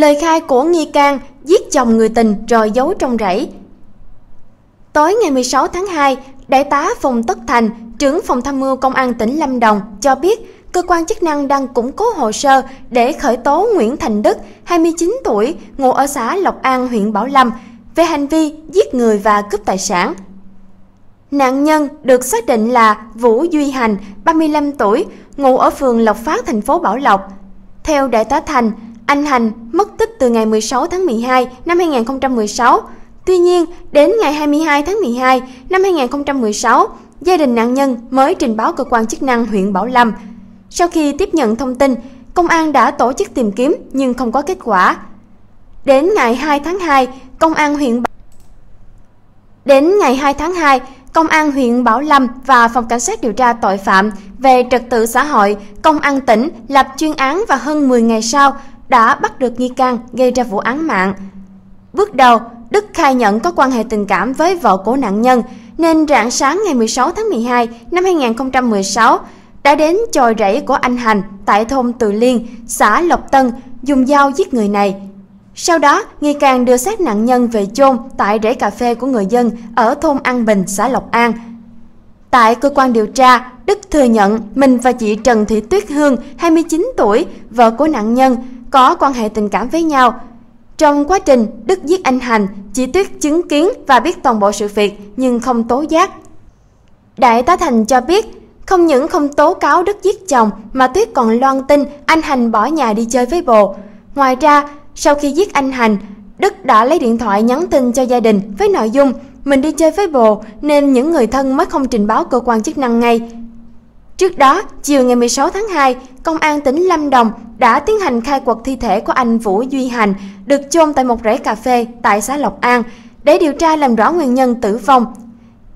Lời khai của nghi can giết chồng người tình rồi giấu trong rẫy. Tối ngày 16 tháng 2, Đại tá Phùng Tất Thành, trưởng phòng tham mưu Công an tỉnh Lâm Đồng cho biết cơ quan chức năng đang củng cố hồ sơ để khởi tố Nguyễn Thành Đức, 29 tuổi, ngụ ở xã Lộc An, huyện Bảo Lâm, về hành vi giết người và cướp tài sản. Nạn nhân được xác định là Vũ Duy Hành, 35 tuổi, ngụ ở phường Lộc Phát, thành phố Bảo Lộc. Theo Đại tá Thành, anh Hành mất tích từ ngày 16 tháng 12 năm 2016. Tuy nhiên, đến ngày 22 tháng 12 năm 2016, gia đình nạn nhân mới trình báo cơ quan chức năng huyện Bảo Lâm. Sau khi tiếp nhận thông tin, công an đã tổ chức tìm kiếm nhưng không có kết quả. Đến ngày 2 tháng 2, công an huyện Đến ngày 2 tháng 2, Công an huyện Bảo Lâm và Phòng Cảnh sát điều tra tội phạm về trật tự xã hội, Công an tỉnh lập chuyên án và hơn 10 ngày sau, đã bắt được nghi can gây ra vụ án mạng. Bước đầu, Đức khai nhận có quan hệ tình cảm với vợ của nạn nhân, nên rạng sáng ngày 16 tháng 12 năm 2016, đã đến chòi rẫy của anh Hành tại thôn Từ Liên, xã Lộc Tân, dùng dao giết người này. Sau đó, nghi can đưa xác nạn nhân về chôn tại rẫy cà phê của người dân ở thôn An Bình, xã Lộc An. Tại cơ quan điều tra, Đức thừa nhận mình và chị Trần Thị Tuyết Hương, 29 tuổi, vợ của nạn nhân, có quan hệ tình cảm với nhau. Trong quá trình Đức giết anh Hành, chị Tuyết chứng kiến và biết toàn bộ sự việc nhưng không tố giác. Đại tá Thành cho biết không những không tố cáo Đức giết chồng mà Tuyết còn loan tin anh Hành bỏ nhà đi chơi với bồ. Ngoài ra, sau khi giết anh Hành, Đức đã lấy điện thoại nhắn tin cho gia đình với nội dung mình đi chơi với bồ nên những người thân mới không trình báo cơ quan chức năng ngay. Trước đó, chiều ngày 16 tháng 2, Công an tỉnh Lâm Đồng đã tiến hành khai quật thi thể của anh Vũ Duy Hành, được chôn tại một rễ cà phê tại xã Lộc An, để điều tra làm rõ nguyên nhân tử vong.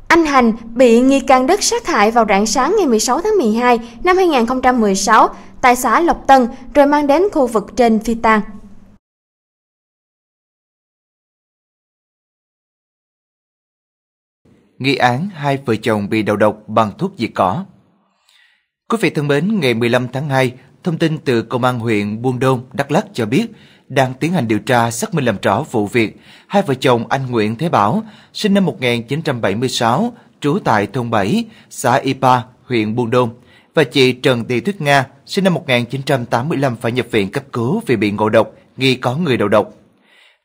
Anh Hành bị nghi can đất sát hại vào rạng sáng ngày 16 tháng 12 năm 2016 tại xã Lộc Tân, rồi mang đến khu vực trên phi tang. Nghi án hai vợ chồng bị đầu độc bằng thuốc diệt cỏ Quý vị thân mến, ngày 15 tháng 2, thông tin từ Công an huyện Buôn Đôn, Đắk Lắk cho biết đang tiến hành điều tra xác minh làm rõ vụ việc hai vợ chồng anh Nguyễn Thế Bảo, sinh năm 1976, trú tại thôn 7, xã Ipa, huyện Buôn Đôn, và chị Trần Thị Tuyết Nga, sinh năm 1985 phải nhập viện cấp cứu vì bị ngộ độc, nghi có người đầu độc.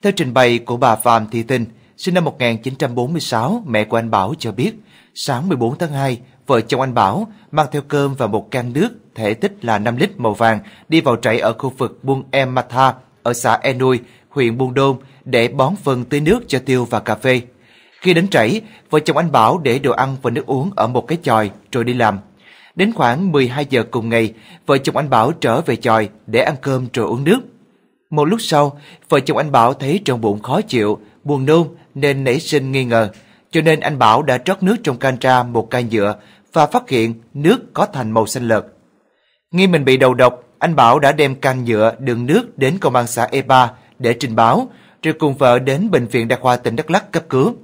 Theo trình bày của bà Phạm Thị Tinh, sinh năm 1946, mẹ của anh Bảo cho biết, sáng 14 tháng 2, vợ chồng anh Bảo mang theo cơm và một can nước thể tích là 5 lít màu vàng đi vào trại ở khu vực Buôn Em Matha ở xã Enui, huyện Buôn Đôn để bón phân tưới nước cho tiêu và cà phê. Khi đến trại, vợ chồng anh Bảo để đồ ăn và nước uống ở một cái chòi rồi đi làm. Đến khoảng 12 giờ cùng ngày, vợ chồng anh Bảo trở về chòi để ăn cơm rồi uống nước. Một lúc sau, vợ chồng anh Bảo thấy trong bụng khó chịu, buồn nôn nên nảy sinh nghi ngờ. Cho nên anh Bảo đã trót nước trong can tra một can nhựa và phát hiện nước có thành màu xanh lợt. Nghi mình bị đầu độc, anh Bảo đã đem can nhựa đựng nước đến công an xã E3 để trình báo, rồi cùng vợ đến bệnh viện đa khoa tỉnh Đắk Lắk cấp cứu.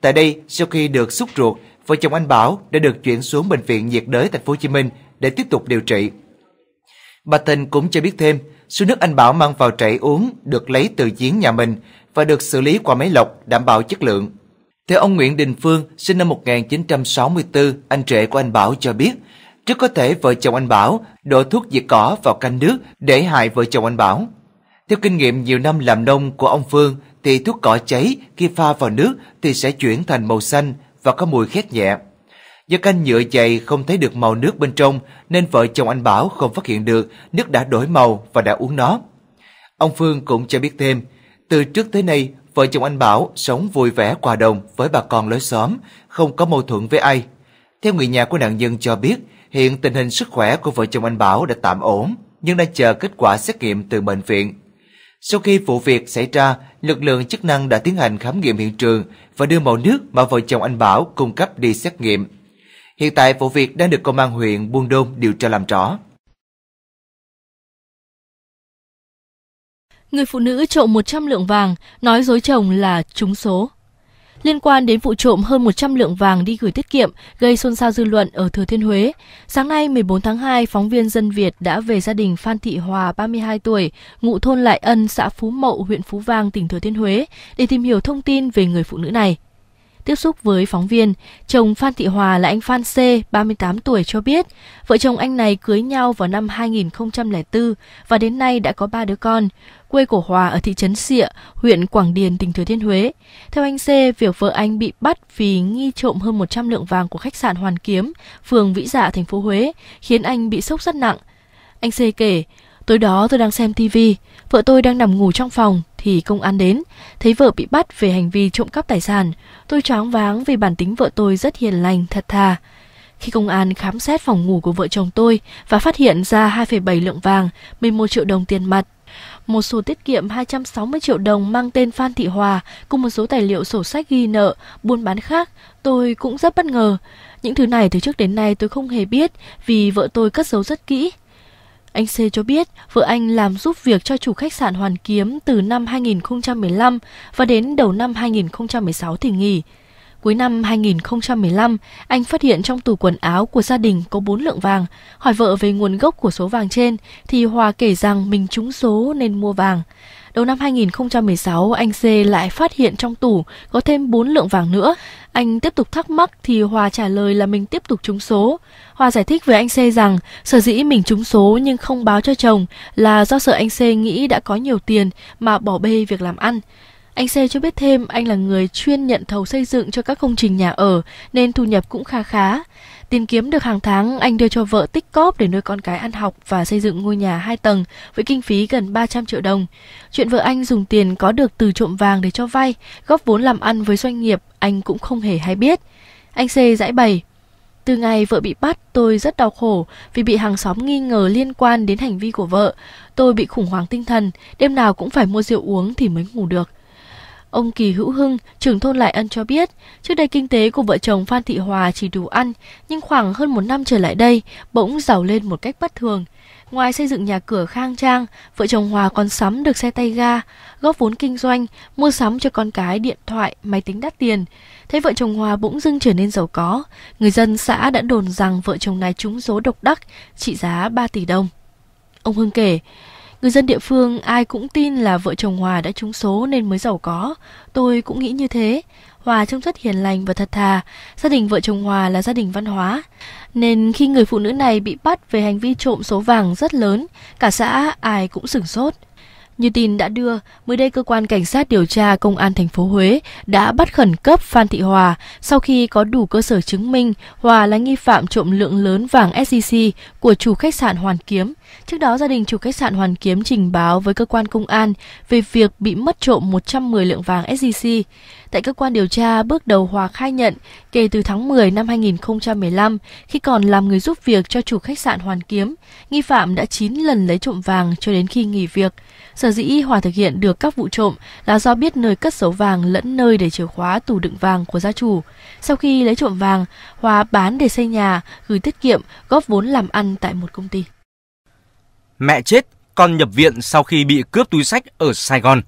Tại đây, sau khi được xúc ruột, vợ chồng anh Bảo đã được chuyển xuống bệnh viện nhiệt đới thành phố Hồ Chí Minh để tiếp tục điều trị. Bà Tình cũng cho biết thêm, số nước anh Bảo mang vào chảy uống được lấy từ giếng nhà mình và được xử lý qua máy lọc đảm bảo chất lượng. Theo ông Nguyễn Đình Phương, sinh năm 1964, anh rể của anh Bảo cho biết, trước có thể vợ chồng anh Bảo đổ thuốc diệt cỏ vào canh nước để hại vợ chồng anh Bảo. Theo kinh nghiệm nhiều năm làm nông của ông Phương, thì thuốc cỏ cháy khi pha vào nước thì sẽ chuyển thành màu xanh và có mùi khét nhẹ. Do canh nhựa dày không thấy được màu nước bên trong nên vợ chồng anh Bảo không phát hiện được nước đã đổi màu và đã uống nó. Ông Phương cũng cho biết thêm, từ trước tới nay Vợ chồng anh Bảo sống vui vẻ hòa đồng với bà con lối xóm, không có mâu thuẫn với ai. Theo người nhà của nạn nhân cho biết, hiện tình hình sức khỏe của vợ chồng anh Bảo đã tạm ổn, nhưng đang chờ kết quả xét nghiệm từ bệnh viện. Sau khi vụ việc xảy ra, lực lượng chức năng đã tiến hành khám nghiệm hiện trường và đưa mẫu nước mà vợ chồng anh Bảo cung cấp đi xét nghiệm. Hiện tại vụ việc đang được công an huyện Buôn Đôn điều tra làm rõ. Người phụ nữ trộm 100 lượng vàng, nói dối chồng là trúng số. Liên quan đến vụ trộm hơn 100 lượng vàng đi gửi tiết kiệm gây xôn xao dư luận ở Thừa Thiên Huế, sáng nay 14 tháng 2, phóng viên Dân Việt đã về gia đình Phan Thị Hòa, 32 tuổi, ngụ thôn Lại Ân, xã Phú Mậu, huyện Phú Vang, tỉnh Thừa Thiên Huế để tìm hiểu thông tin về người phụ nữ này. Tiếp xúc với phóng viên, chồng Phan Thị Hòa là anh Phan C, 38 tuổi cho biết, vợ chồng anh này cưới nhau vào năm 2004 và đến nay đã có ba đứa con. Quê của Hòa ở thị trấn Sịa, huyện Quảng Điền, tỉnh Thừa Thiên Huế. Theo anh C, việc vợ anh bị bắt vì nghi trộm hơn 100 lượng vàng của khách sạn Hoàn Kiếm, phường Vĩ Dạ, thành phố Huế, khiến anh bị sốc rất nặng. Anh C kể, tối đó tôi đang xem TV, vợ tôi đang nằm ngủ trong phòng, thì công an đến, thấy vợ bị bắt về hành vi trộm cắp tài sản. Tôi choáng váng vì bản tính vợ tôi rất hiền lành, thật thà. Khi công an khám xét phòng ngủ của vợ chồng tôi và phát hiện ra 2,7 lượng vàng, 11 triệu đồng tiền mặt, một sổ tiết kiệm 260 triệu đồng mang tên Phan Thị Hòa cùng một số tài liệu sổ sách ghi nợ, buôn bán khác, tôi cũng rất bất ngờ. Những thứ này từ trước đến nay tôi không hề biết vì vợ tôi cất giấu rất kỹ. Anh C cho biết vợ anh làm giúp việc cho chủ khách sạn Hoàn Kiếm từ năm 2015 và đến đầu năm 2016 thì nghỉ. Cuối năm 2015, anh phát hiện trong tủ quần áo của gia đình có 4 lượng vàng. Hỏi vợ về nguồn gốc của số vàng trên thì Hòa kể rằng mình trúng số nên mua vàng. Đầu năm 2016, anh C lại phát hiện trong tủ có thêm 4 lượng vàng nữa. Anh tiếp tục thắc mắc thì Hòa trả lời là mình tiếp tục trúng số. Hòa giải thích với anh C rằng sở dĩ mình trúng số nhưng không báo cho chồng là do sợ anh C nghĩ đã có nhiều tiền mà bỏ bê việc làm ăn. Anh xe cho biết thêm anh là người chuyên nhận thầu xây dựng cho các công trình nhà ở nên thu nhập cũng khá khá. Tiền kiếm được hàng tháng, anh đưa cho vợ tích cóp để nuôi con cái ăn học và xây dựng ngôi nhà 2 tầng với kinh phí gần 300 triệu đồng. Chuyện vợ anh dùng tiền có được từ trộm vàng để cho vay, góp vốn làm ăn với doanh nghiệp, anh cũng không hề hay biết. Anh xe giải bày, từ ngày vợ bị bắt, tôi rất đau khổ vì bị hàng xóm nghi ngờ liên quan đến hành vi của vợ. Tôi bị khủng hoảng tinh thần, đêm nào cũng phải mua rượu uống thì mới ngủ được. Ông Kỳ Hữu Hưng, trưởng thôn Lại Ân cho biết, trước đây kinh tế của vợ chồng Phan Thị Hòa chỉ đủ ăn, nhưng khoảng hơn một năm trở lại đây, bỗng giàu lên một cách bất thường. Ngoài xây dựng nhà cửa khang trang, vợ chồng Hòa còn sắm được xe tay ga, góp vốn kinh doanh, mua sắm cho con cái điện thoại, máy tính đắt tiền. Thấy vợ chồng Hòa bỗng dưng trở nên giàu có, người dân xã đã đồn rằng vợ chồng này trúng số độc đắc trị giá 3 tỷ đồng. Ông Hưng kể, Người dân địa phương ai cũng tin là vợ chồng Hòa đã trúng số nên mới giàu có. Tôi cũng nghĩ như thế. Hòa trông rất hiền lành và thật thà. Gia đình vợ chồng Hòa là gia đình văn hóa. Nên khi người phụ nữ này bị bắt về hành vi trộm số vàng rất lớn, cả xã ai cũng sửng sốt. Như tin đã đưa, mới đây cơ quan cảnh sát điều tra công an thành phố Huế đã bắt khẩn cấp Phan Thị Hòa sau khi có đủ cơ sở chứng minh Hòa là nghi phạm trộm lượng lớn vàng SCC của chủ khách sạn Hoàn Kiếm. Trước đó gia đình chủ khách sạn Hoàn Kiếm trình báo với cơ quan công an về việc bị mất trộm 110 lượng vàng SCC. Tại cơ quan điều tra, bước đầu Hòa khai nhận kể từ tháng 10 năm 2015 khi còn làm người giúp việc cho chủ khách sạn Hoàn Kiếm, nghi phạm đã 9 lần lấy trộm vàng cho đến khi nghỉ việc. Giờ Sở dĩ Hòa thực hiện được các vụ trộm là do biết nơi cất giấu vàng lẫn nơi để chìa khóa tủ đựng vàng của gia chủ. Sau khi lấy trộm vàng, Hòa bán để xây nhà, gửi tiết kiệm, góp vốn làm ăn tại một công ty. Mẹ chết, con nhập viện sau khi bị cướp túi sách ở Sài Gòn.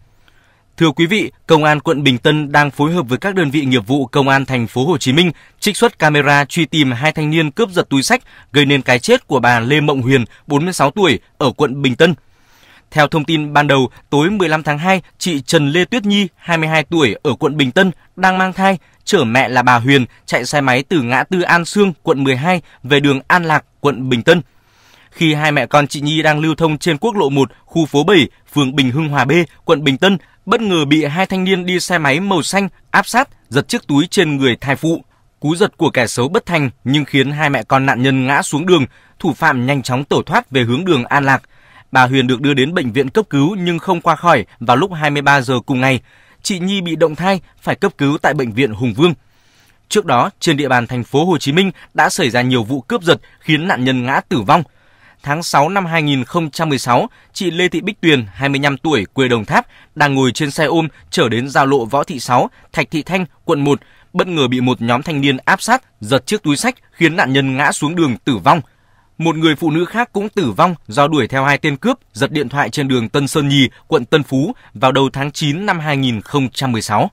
Thưa quý vị, Công an quận Bình Tân đang phối hợp với các đơn vị nghiệp vụ Công an thành phố Hồ Chí Minh trích xuất camera truy tìm hai thanh niên cướp giật túi sách gây nên cái chết của bà Lê Mộng Huyền, 46 tuổi ở quận Bình Tân. Theo thông tin ban đầu, tối 15 tháng 2, chị Trần Lê Tuyết Nhi, 22 tuổi, ở quận Bình Tân, đang mang thai, chở mẹ là bà Huyền, chạy xe máy từ ngã tư An Sương, quận 12, về đường An Lạc, quận Bình Tân. Khi hai mẹ con chị Nhi đang lưu thông trên quốc lộ 1, khu phố 7, phường Bình Hưng Hòa B, quận Bình Tân, bất ngờ bị hai thanh niên đi xe máy màu xanh áp sát, giật chiếc túi trên người thai phụ. Cú giật của kẻ xấu bất thành nhưng khiến hai mẹ con nạn nhân ngã xuống đường, thủ phạm nhanh chóng tẩu thoát về hướng đường An Lạc – Bà Huyền được đưa đến bệnh viện cấp cứu nhưng không qua khỏi vào lúc 23 giờ cùng ngày. Chị Nhi bị động thai phải cấp cứu tại bệnh viện Hùng Vương. Trước đó, trên địa bàn thành phố Hồ Chí Minh đã xảy ra nhiều vụ cướp giật khiến nạn nhân ngã tử vong. Tháng 6 năm 2016, chị Lê Thị Bích Tuyền, 25 tuổi, quê Đồng Tháp, đang ngồi trên xe ôm trở đến giao lộ Võ Thị Sáu, Thạch Thị Thanh, quận 1, bất ngờ bị một nhóm thanh niên áp sát, giật chiếc túi sách khiến nạn nhân ngã xuống đường tử vong – một người phụ nữ khác cũng tử vong do đuổi theo hai tên cướp giật điện thoại trên đường Tân Sơn Nhì, quận Tân Phú vào đầu tháng 9 năm 2016.